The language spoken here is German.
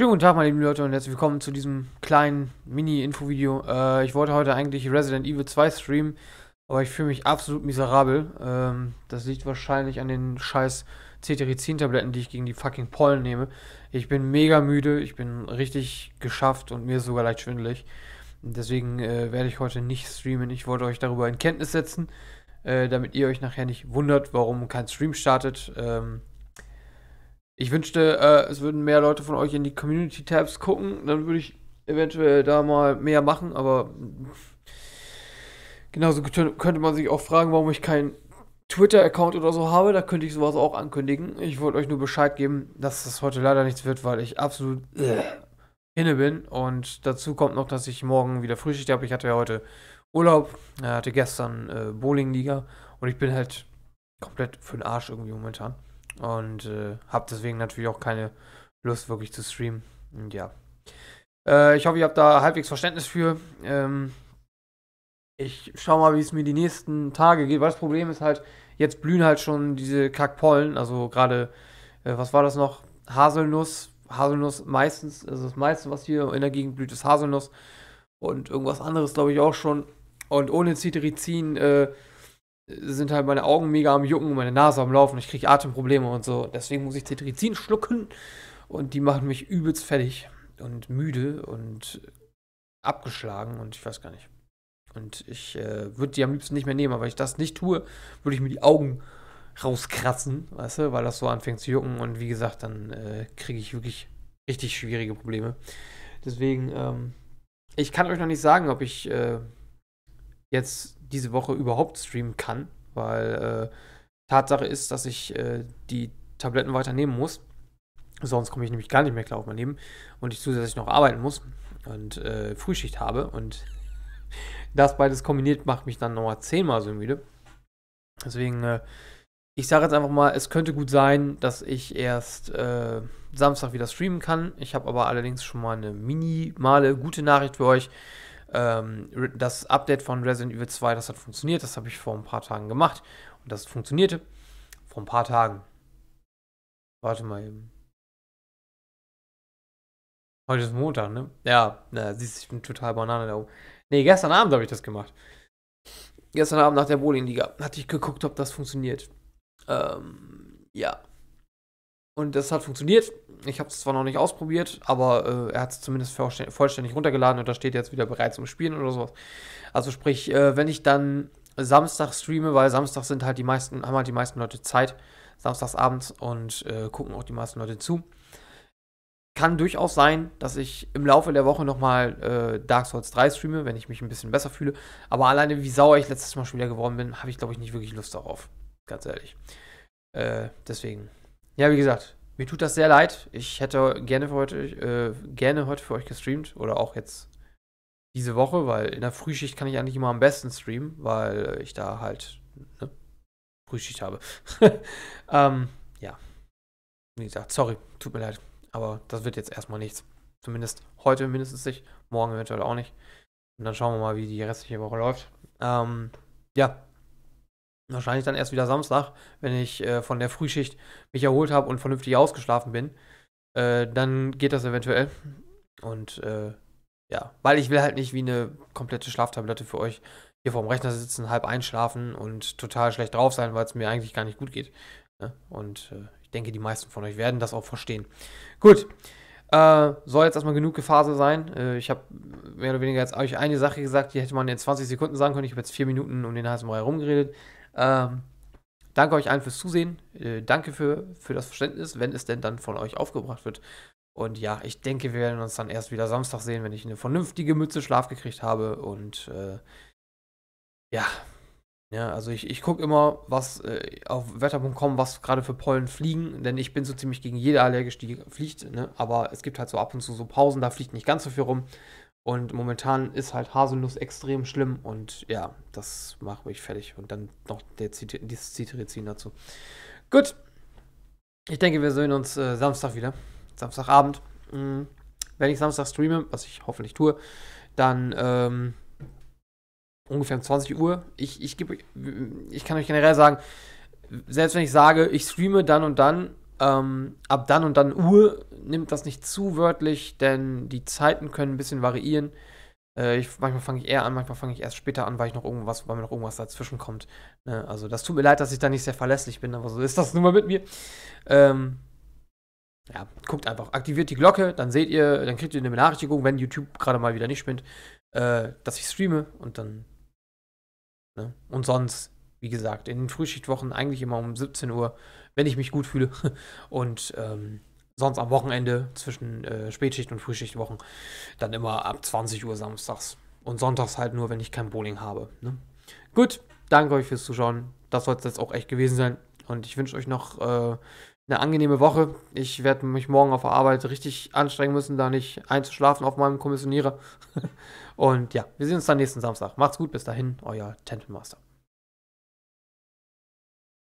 Schönen guten Tag, meine lieben Leute, und herzlich willkommen zu diesem kleinen Mini-Info-Video. Äh, ich wollte heute eigentlich Resident Evil 2 streamen, aber ich fühle mich absolut miserabel. Ähm, das liegt wahrscheinlich an den scheiß Cetirizin-Tabletten, die ich gegen die fucking Pollen nehme. Ich bin mega müde, ich bin richtig geschafft und mir ist sogar leicht schwindelig. Deswegen äh, werde ich heute nicht streamen. Ich wollte euch darüber in Kenntnis setzen, äh, damit ihr euch nachher nicht wundert, warum kein Stream startet. Ähm, ich wünschte, äh, es würden mehr Leute von euch in die Community-Tabs gucken. Dann würde ich eventuell da mal mehr machen, aber genauso könnte man sich auch fragen, warum ich keinen Twitter-Account oder so habe. Da könnte ich sowas auch ankündigen. Ich wollte euch nur Bescheid geben, dass das heute leider nichts wird, weil ich absolut äh, inne bin. Und dazu kommt noch, dass ich morgen wieder Frühschicht habe. Ich hatte ja heute Urlaub, äh, hatte gestern äh, Bowling-Liga und ich bin halt komplett für den Arsch irgendwie momentan. Und äh, habe deswegen natürlich auch keine Lust wirklich zu streamen. Und ja. Äh, ich hoffe, ihr habt da halbwegs Verständnis für. Ähm, ich schau mal, wie es mir die nächsten Tage geht, weil das Problem ist halt, jetzt blühen halt schon diese Kackpollen, also gerade, äh, was war das noch? Haselnuss, Haselnuss meistens, also das meiste, was hier in der Gegend blüht, ist Haselnuss und irgendwas anderes, glaube ich, auch schon. Und ohne Cetirizin äh, sind halt meine Augen mega am Jucken, meine Nase am Laufen, ich kriege Atemprobleme und so. Deswegen muss ich Tetrizin schlucken und die machen mich übelst fertig und müde und abgeschlagen und ich weiß gar nicht. Und ich äh, würde die am liebsten nicht mehr nehmen, aber wenn ich das nicht tue, würde ich mir die Augen rauskratzen, weißt du, weil das so anfängt zu jucken und wie gesagt, dann äh, kriege ich wirklich richtig schwierige Probleme. Deswegen, ähm, ich kann euch noch nicht sagen, ob ich äh, jetzt diese Woche überhaupt streamen kann, weil äh, Tatsache ist, dass ich äh, die Tabletten weiternehmen muss. Sonst komme ich nämlich gar nicht mehr klar auf mein Leben und ich zusätzlich noch arbeiten muss und äh, Frühschicht habe und das beides kombiniert macht mich dann nochmal zehnmal so müde. Deswegen, äh, ich sage jetzt einfach mal, es könnte gut sein, dass ich erst äh, Samstag wieder streamen kann. Ich habe aber allerdings schon mal eine minimale gute Nachricht für euch ähm, das Update von Resident Evil 2, das hat funktioniert. Das habe ich vor ein paar Tagen gemacht. Und das funktionierte. Vor ein paar Tagen. Warte mal eben. Heute ist Montag, ne? Ja, na, siehst du, ich bin total Banane da oben. Ne, gestern Abend habe ich das gemacht. Gestern Abend nach der Bowling-Liga hatte ich geguckt, ob das funktioniert. Ähm, ja. Und das hat funktioniert. Ich habe es zwar noch nicht ausprobiert, aber äh, er hat es zumindest vollständig runtergeladen und da steht jetzt wieder bereit zum Spielen oder sowas. Also sprich, äh, wenn ich dann Samstag streame, weil Samstag sind halt die meisten, haben halt die meisten Leute Zeit, Samstagsabends und äh, gucken auch die meisten Leute zu. Kann durchaus sein, dass ich im Laufe der Woche nochmal äh, Dark Souls 3 streame, wenn ich mich ein bisschen besser fühle. Aber alleine, wie sauer ich letztes Mal schon wieder geworden bin, habe ich, glaube ich, nicht wirklich Lust darauf. Ganz ehrlich. Äh, deswegen, ja, wie gesagt, mir tut das sehr leid. Ich hätte gerne für heute, äh, gerne heute für euch gestreamt oder auch jetzt diese Woche, weil in der Frühschicht kann ich eigentlich immer am besten streamen, weil ich da halt ne, Frühschicht habe. ähm, ja. Wie gesagt, sorry, tut mir leid. Aber das wird jetzt erstmal nichts. Zumindest heute mindestens nicht, morgen eventuell auch nicht. Und dann schauen wir mal, wie die restliche Woche läuft. Ähm, ja, Wahrscheinlich dann erst wieder Samstag, wenn ich äh, von der Frühschicht mich erholt habe und vernünftig ausgeschlafen bin. Äh, dann geht das eventuell. Und äh, ja, weil ich will halt nicht wie eine komplette Schlaftablette für euch hier vorm Rechner sitzen, halb einschlafen und total schlecht drauf sein, weil es mir eigentlich gar nicht gut geht. Ne? Und äh, ich denke, die meisten von euch werden das auch verstehen. Gut. Äh, soll jetzt erstmal genug Gefase sein. Äh, ich habe mehr oder weniger jetzt euch eine Sache gesagt, die hätte man in 20 Sekunden sagen können. Ich habe jetzt vier Minuten um den heißen Brei rumgeredet. Ähm, danke euch allen fürs Zusehen. Äh, danke für, für das Verständnis, wenn es denn dann von euch aufgebracht wird. Und ja, ich denke, wir werden uns dann erst wieder Samstag sehen, wenn ich eine vernünftige Mütze Schlaf gekriegt habe. Und äh, ja. Ja, also ich, ich gucke immer, was äh, auf wetter.com, was gerade für Pollen fliegen, denn ich bin so ziemlich gegen jede allergisch, die fliegt, ne? aber es gibt halt so ab und zu so Pausen, da fliegt nicht ganz so viel rum. Und momentan ist halt Haselnuss extrem schlimm und ja, das macht mich fertig. Und dann noch der Zit dieses Cetirizin dazu. Gut. Ich denke, wir sehen uns äh, Samstag wieder. Samstagabend. Mhm. Wenn ich Samstag streame, was ich hoffentlich tue, dann ähm, ungefähr um 20 Uhr. Ich, ich, geb, ich kann euch generell sagen, selbst wenn ich sage, ich streame dann und dann, ähm, ab dann und dann Uhr nimmt das nicht zu wörtlich, denn die Zeiten können ein bisschen variieren. Äh, ich, manchmal fange ich eher an, manchmal fange ich erst später an, weil ich noch irgendwas, weil mir noch irgendwas dazwischen kommt. Ne? Also das tut mir leid, dass ich da nicht sehr verlässlich bin, aber so ist das nun mal mit mir. Ähm, ja, guckt einfach, aktiviert die Glocke, dann seht ihr, dann kriegt ihr eine Benachrichtigung, wenn YouTube gerade mal wieder nicht spinnt, äh, dass ich streame und dann. Ne? Und sonst wie gesagt, in den Frühschichtwochen eigentlich immer um 17 Uhr, wenn ich mich gut fühle. Und ähm, sonst am Wochenende zwischen äh, Spätschicht und Frühschichtwochen dann immer ab 20 Uhr samstags. Und sonntags halt nur, wenn ich kein Bowling habe. Ne? Gut, danke euch fürs Zuschauen. Das soll es jetzt auch echt gewesen sein. Und ich wünsche euch noch äh, eine angenehme Woche. Ich werde mich morgen auf der Arbeit richtig anstrengen müssen, da nicht einzuschlafen auf meinem Kommissionierer. Und ja, wir sehen uns dann nächsten Samstag. Macht's gut, bis dahin, euer Temple